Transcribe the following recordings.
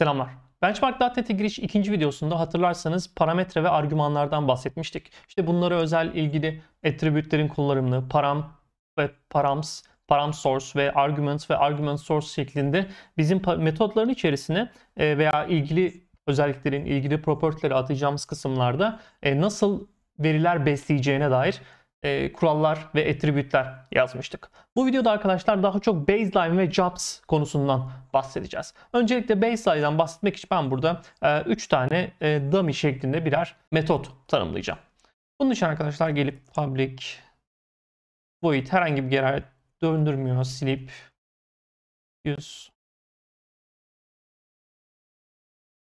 Selamlar. Benchmark .NET'e giriş ikinci videosunda hatırlarsanız parametre ve argümanlardan bahsetmiştik. İşte bunlara özel ilgili attribütlerin kullanımını, param ve params, param source ve arguments ve argument source şeklinde bizim metotların içerisine e, veya ilgili özelliklerin, ilgili property'leri atacağımız kısımlarda e, nasıl veriler besleyeceğine dair e, kurallar ve attribütler yazmıştık. Bu videoda arkadaşlar daha çok baseline ve jobs konusundan bahsedeceğiz. Öncelikle baseline'dan bahsetmek için ben burada 3 e, tane e, dummy şeklinde birer metot tanımlayacağım. Bunun için arkadaşlar gelip public void herhangi bir yer döndürmüyor sleep 100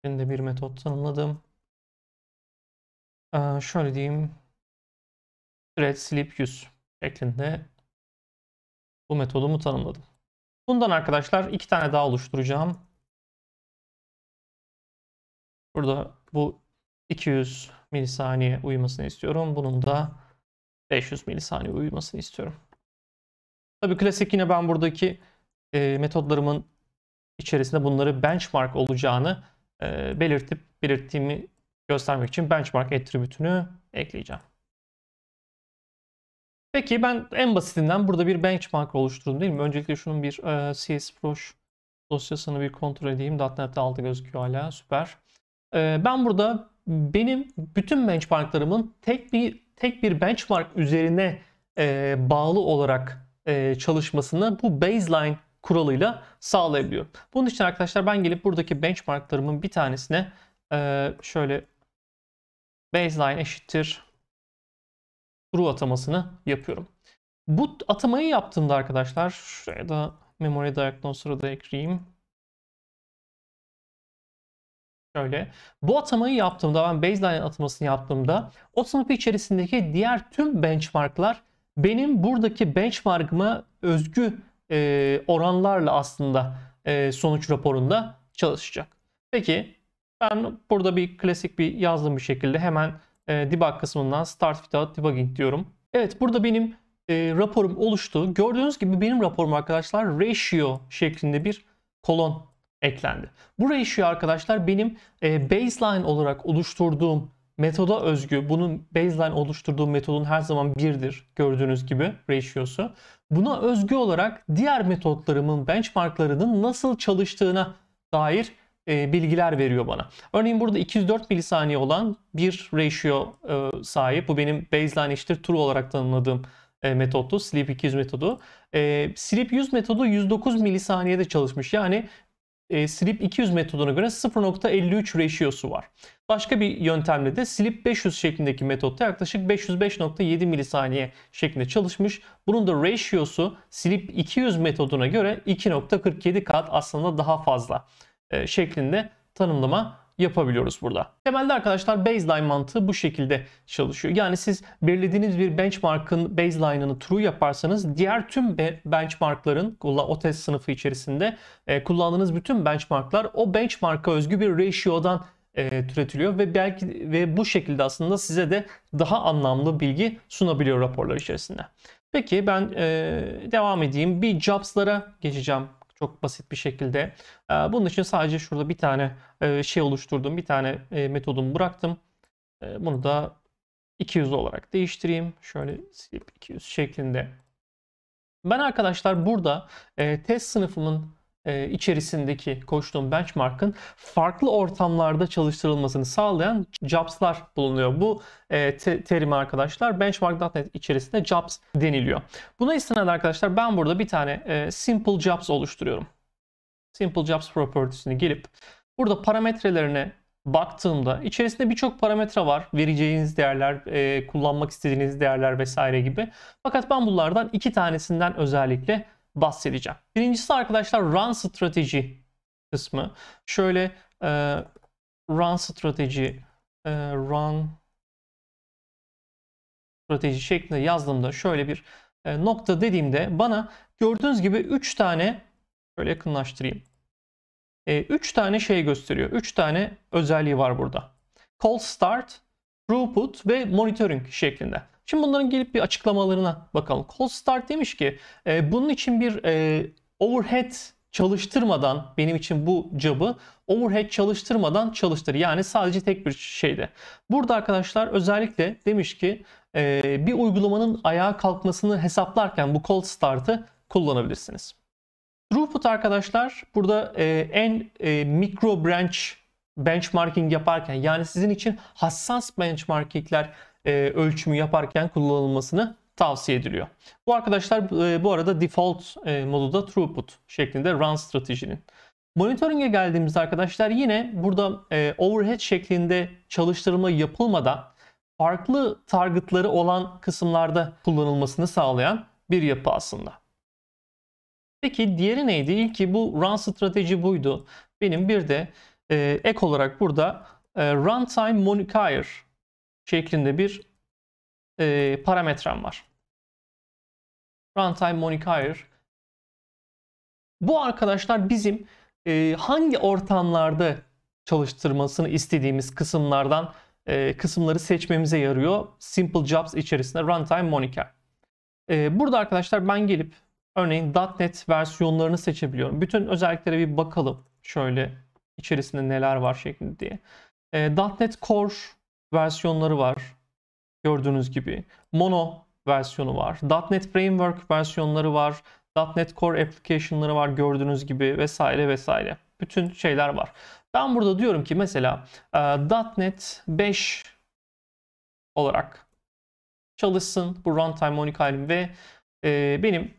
Şimdi bir metot tanımladım. Ee, şöyle diyeyim thread sleep use şeklinde bu metodumu tanımladım. Bundan arkadaşlar iki tane daha oluşturacağım. Burada bu 200 milisaniye uyumasını istiyorum. Bunun da 500 milisaniye uyumasını istiyorum. Tabii klasik yine ben buradaki e, metodlarımın içerisinde bunları benchmark olacağını e, belirtip belirttiğimi göstermek için benchmark attribütünü ekleyeceğim. Peki ben en basitinden burada bir benchmark oluşturdum değil mi? Öncelikle şunun bir e, csprosh dosyasını bir kontrol edeyim. .NET'te altı gözüküyor hala. Süper. E, ben burada benim bütün benchmarklarımın tek bir tek bir benchmark üzerine e, bağlı olarak e, çalışmasını bu baseline kuralıyla sağlayabiliyor. Bunun için arkadaşlar ben gelip buradaki benchmarklarımın bir tanesine e, şöyle baseline eşittir true atamasını yapıyorum. Bu atamayı yaptığımda arkadaşlar şuraya da memory diagnoster'ı da ekleyeyim. Şöyle. Bu atamayı yaptığımda ben baseline atamasını yaptığımda o sınıf içerisindeki diğer tüm benchmarklar benim buradaki benchmark'ıma özgü e, oranlarla aslında e, sonuç raporunda çalışacak. Peki ben burada bir klasik bir yazdığım bir şekilde hemen e, debug kısmından start without debugging diyorum. Evet burada benim e, raporum oluştu. Gördüğünüz gibi benim raporum arkadaşlar ratio şeklinde bir kolon eklendi. Bu ratio arkadaşlar benim e, baseline olarak oluşturduğum metoda özgü. Bunun baseline oluşturduğum metodun her zaman birdir gördüğünüz gibi ratio'su. Buna özgü olarak diğer metotlarımın benchmarklarının nasıl çalıştığına dair e, bilgiler veriyor bana. Örneğin burada 204 milisaniye olan bir ratio e, sahip. Bu benim baseline eşittir true olarak tanımladığım e, metodu. Sleep 200 metodu. E, Sleep 100 metodu 109 milisaniyede çalışmış. Yani Sleep 200 metoduna göre 0.53 ratiosu var. Başka bir yöntemle de Sleep 500 şeklindeki metotta yaklaşık 505.7 milisaniye şeklinde çalışmış. Bunun da ratiosu Sleep 200 metoduna göre 2.47 kat aslında daha fazla. E, şeklinde tanımlama yapabiliyoruz burada. Temelde arkadaşlar baseline mantığı bu şekilde çalışıyor. Yani siz belirlediğiniz bir benchmark'ın baseline'ını true yaparsanız diğer tüm benchmark'ların o test sınıfı içerisinde e, kullandığınız bütün benchmark'lar o benchmark'a özgü bir ratio'dan e, türetiliyor ve belki ve bu şekilde aslında size de daha anlamlı bilgi sunabiliyor raporlar içerisinde. Peki ben devam edeyim. Bir jobs'lara geçeceğim çok basit bir şekilde. Ee, bunun için sadece şurada bir tane e, şey oluşturdum. Bir tane e, metodumu bıraktım. E, bunu da 200 olarak değiştireyim. Şöyle silip 200 şeklinde. Ben arkadaşlar burada test sınıfımın e, içerisindeki koştuğum benchmark'ın farklı ortamlarda çalıştırılmasını sağlayan jobs'lar bulunuyor. Bu e, terim arkadaşlar benchmark.net içerisinde jobs deniliyor. Buna istinaden arkadaşlar ben burada bir tane e, simple jobs oluşturuyorum. Simple jobs property'sini gelip burada parametrelerine baktığımda içerisinde birçok parametre var. Vereceğiniz değerler, e, kullanmak istediğiniz değerler vesaire gibi. Fakat ben bunlardan iki tanesinden özellikle bahsedeceğim. Birincisi arkadaşlar run strateji kısmı. Şöyle e, run strateji e, run strateji şeklinde yazdığımda şöyle bir e, nokta dediğimde bana gördüğünüz gibi 3 tane şöyle yakınlaştırayım. 3 e, tane şey gösteriyor. 3 tane özelliği var burada. Call start, throughput ve monitoring şeklinde. Şimdi bunların gelip bir açıklamalarına bakalım. Cold Start demiş ki e, bunun için bir e, overhead çalıştırmadan benim için bu job'ı overhead çalıştırmadan çalıştır. Yani sadece tek bir şeyde. Burada arkadaşlar özellikle demiş ki e, bir uygulamanın ayağa kalkmasını hesaplarken bu cold start'ı kullanabilirsiniz. Throughput arkadaşlar burada e, en e, mikro branch benchmarking yaparken yani sizin için hassas benchmarkingler e, ölçümü yaparken kullanılmasını tavsiye ediliyor. Bu arkadaşlar e, bu arada default e, modu da throughput şeklinde run stratejinin. Monitoring'e geldiğimizde arkadaşlar yine burada e, overhead şeklinde çalıştırma yapılmadan farklı targetları olan kısımlarda kullanılmasını sağlayan bir yapı aslında. Peki diğeri neydi? İlki bu run strateji buydu. Benim bir de e, ek olarak burada e, runtime modifier şeklinde bir e, parametrem var. Runtime modifier. Bu arkadaşlar bizim e, hangi ortamlarda çalıştırmasını istediğimiz kısımlardan e, kısımları seçmemize yarıyor. Simple Jobs içerisinde Runtime Moniker. E, burada arkadaşlar ben gelip örneğin .NET versiyonlarını seçebiliyorum. Bütün özelliklere bir bakalım. Şöyle içerisinde neler var şeklinde diye. E, .NET Core versiyonları var gördüğünüz gibi. Mono versiyonu var. .NET Framework versiyonları var. .NET Core application'ları var gördüğünüz gibi vesaire vesaire. Bütün şeyler var. Ben burada diyorum ki mesela e, .NET 5 olarak çalışsın bu runtime 12 halim ve e, benim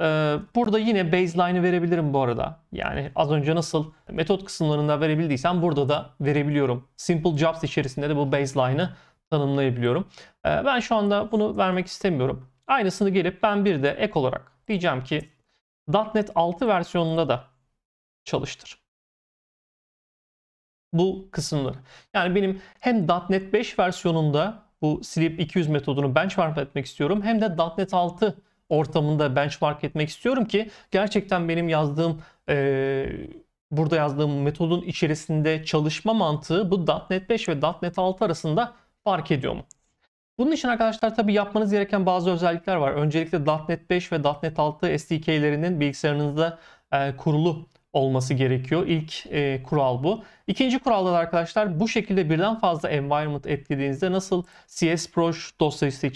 ee, burada yine baseline'ı verebilirim bu arada. Yani az önce nasıl metot kısımlarında verebildiysem burada da verebiliyorum. Simple jobs içerisinde de bu baseline'ı tanımlayabiliyorum. Ee, ben şu anda bunu vermek istemiyorum. Aynısını gelip ben bir de ek olarak diyeceğim ki .NET 6 versiyonunda da çalıştır. Bu kısımları. Yani benim hem .NET 5 versiyonunda bu sleep 200 metodunu benchmark etmek istiyorum hem de .NET 6 ortamında benchmark etmek istiyorum ki gerçekten benim yazdığım e, burada yazdığım metodun içerisinde çalışma mantığı bu .NET 5 ve .NET 6 arasında fark ediyor mu? Bunun için arkadaşlar tabii yapmanız gereken bazı özellikler var. Öncelikle .NET 5 ve .NET 6 SDK'lerinin bilgisayarınızda e, kurulu olması gerekiyor. İlk e, kural bu. İkinci kuralda da arkadaşlar bu şekilde birden fazla environment eklediğinizde nasıl CSProsh dosyası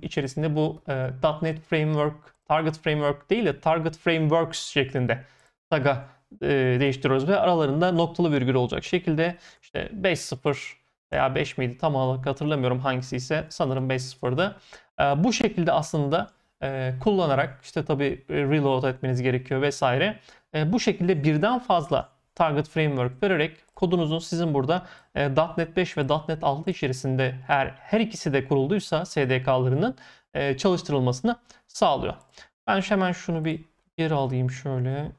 içerisinde bu e, .NET Framework, Target Framework değil de Target Frameworks şeklinde taga e, değiştiriyoruz ve aralarında noktalı virgül olacak şekilde işte 5.0 veya 5 miydi tam olarak hatırlamıyorum hangisi ise sanırım 5.0'da. E, bu şekilde aslında e, kullanarak işte tabi e, reload etmeniz gerekiyor vesaire e, bu şekilde birden fazla target framework vererek kodunuzun sizin burada e, .NET 5 ve .NET 6 içerisinde her, her ikisi de kurulduysa SDK'larının e, çalıştırılmasını sağlıyor. Ben hemen şunu bir geri alayım şöyle.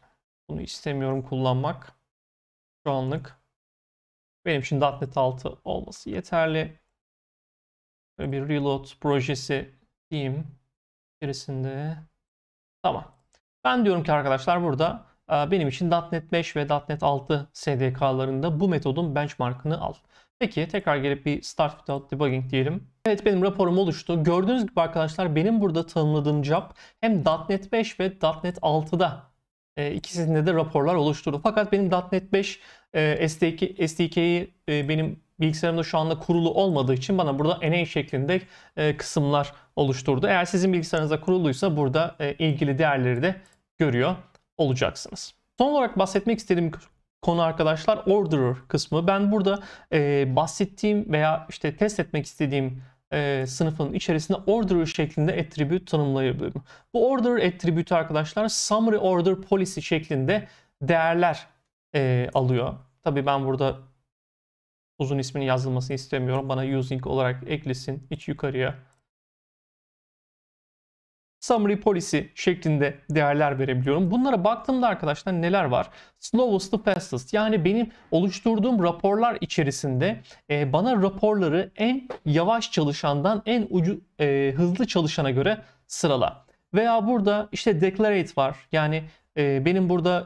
Bunu istemiyorum kullanmak. Şu anlık. Benim için .NET 6 olması yeterli. Böyle bir reload projesi diyeyim. içerisinde. Tamam. Ben diyorum ki arkadaşlar burada ee, benim için .NET 5 ve .NET 6 SDK'larında bu metodun benchmarkını al. Peki tekrar gelip bir Start Without Debugging diyelim. Evet benim raporum oluştu. Gördüğünüz gibi arkadaşlar benim burada tanımladığım job hem .NET 5 ve .NET 6'da e, ikisinde de raporlar oluşturdu. Fakat benim .NET 5 e, SDK, SDK'yi e, benim bilgisayarımda şu anda kurulu olmadığı için bana burada NA şeklinde e, kısımlar oluşturdu. Eğer sizin bilgisayarınıza kuruluysa burada e, ilgili değerleri de görüyor olacaksınız. Son olarak bahsetmek istediğim konu arkadaşlar orderer kısmı. Ben burada e, bahsettiğim veya işte test etmek istediğim e, sınıfın içerisinde orderer şeklinde attribute tanımlayabilirim. Bu orderer attribute arkadaşlar summary order policy şeklinde değerler e, alıyor. Tabi ben burada uzun ismini yazılmasını istemiyorum. Bana using olarak eklesin iç yukarıya summary policy şeklinde değerler verebiliyorum. Bunlara baktığımda arkadaşlar neler var? Slowest to fastest yani benim oluşturduğum raporlar içerisinde e, bana raporları en yavaş çalışandan en ucu, e, hızlı çalışana göre sırala. Veya burada işte declarate var. Yani e, benim burada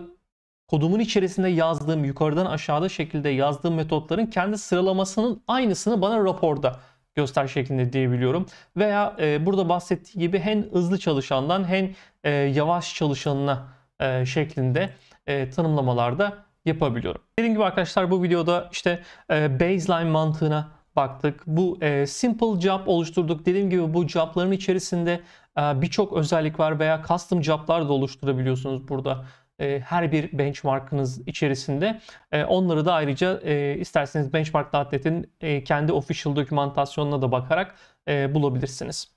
kodumun içerisinde yazdığım yukarıdan aşağıda şekilde yazdığım metotların kendi sıralamasının aynısını bana raporda göster şeklinde diyebiliyorum. Veya e, burada bahsettiği gibi hem hızlı çalışandan hem e, yavaş çalışanına e, şeklinde e, tanımlamalarda yapabiliyorum. Dediğim gibi arkadaşlar bu videoda işte e, baseline mantığına baktık. Bu e, simple job oluşturduk. Dediğim gibi bu jobların içerisinde e, birçok özellik var veya custom joblar da oluşturabiliyorsunuz burada e, her bir benchmarkınız içerisinde. E, onları da ayrıca e, isterseniz Benchmark.net'in kendi official dokümantasyonuna da bakarak bulabilirsiniz.